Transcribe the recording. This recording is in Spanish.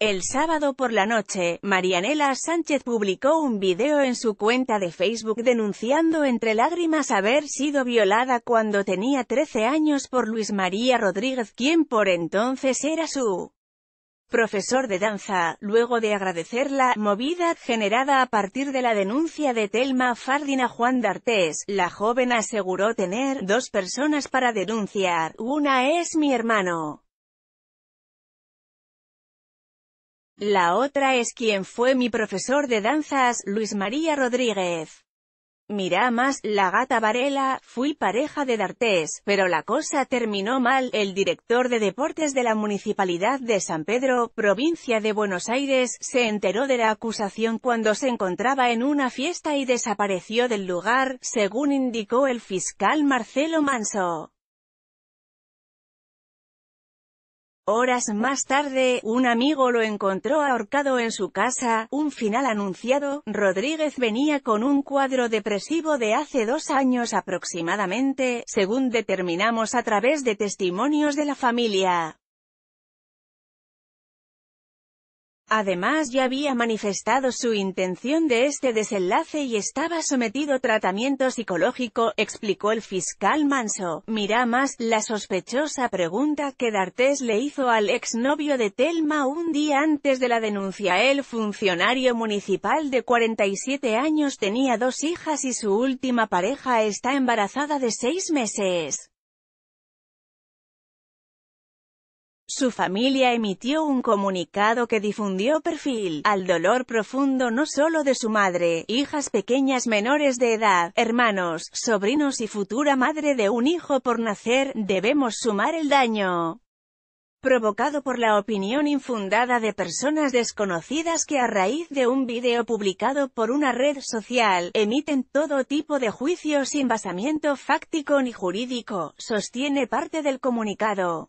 El sábado por la noche, Marianela Sánchez publicó un video en su cuenta de Facebook denunciando entre lágrimas haber sido violada cuando tenía 13 años por Luis María Rodríguez quien por entonces era su profesor de danza, luego de agradecer la «movida» generada a partir de la denuncia de Telma Fardina Juan D'Artés, la joven aseguró tener «dos personas para denunciar, una es mi hermano». La otra es quien fue mi profesor de danzas, Luis María Rodríguez. Mira más, la gata Varela, fui pareja de D'Artés, pero la cosa terminó mal, el director de deportes de la Municipalidad de San Pedro, provincia de Buenos Aires, se enteró de la acusación cuando se encontraba en una fiesta y desapareció del lugar, según indicó el fiscal Marcelo Manso. Horas más tarde, un amigo lo encontró ahorcado en su casa, un final anunciado, Rodríguez venía con un cuadro depresivo de hace dos años aproximadamente, según determinamos a través de testimonios de la familia. Además ya había manifestado su intención de este desenlace y estaba sometido a tratamiento psicológico, explicó el fiscal Manso. Mira más, la sospechosa pregunta que D'Artes le hizo al exnovio de Telma un día antes de la denuncia. El funcionario municipal de 47 años tenía dos hijas y su última pareja está embarazada de seis meses. Su familia emitió un comunicado que difundió perfil al dolor profundo no solo de su madre, hijas pequeñas menores de edad, hermanos, sobrinos y futura madre de un hijo por nacer, debemos sumar el daño provocado por la opinión infundada de personas desconocidas que a raíz de un video publicado por una red social, emiten todo tipo de juicios sin basamiento fáctico ni jurídico, sostiene parte del comunicado.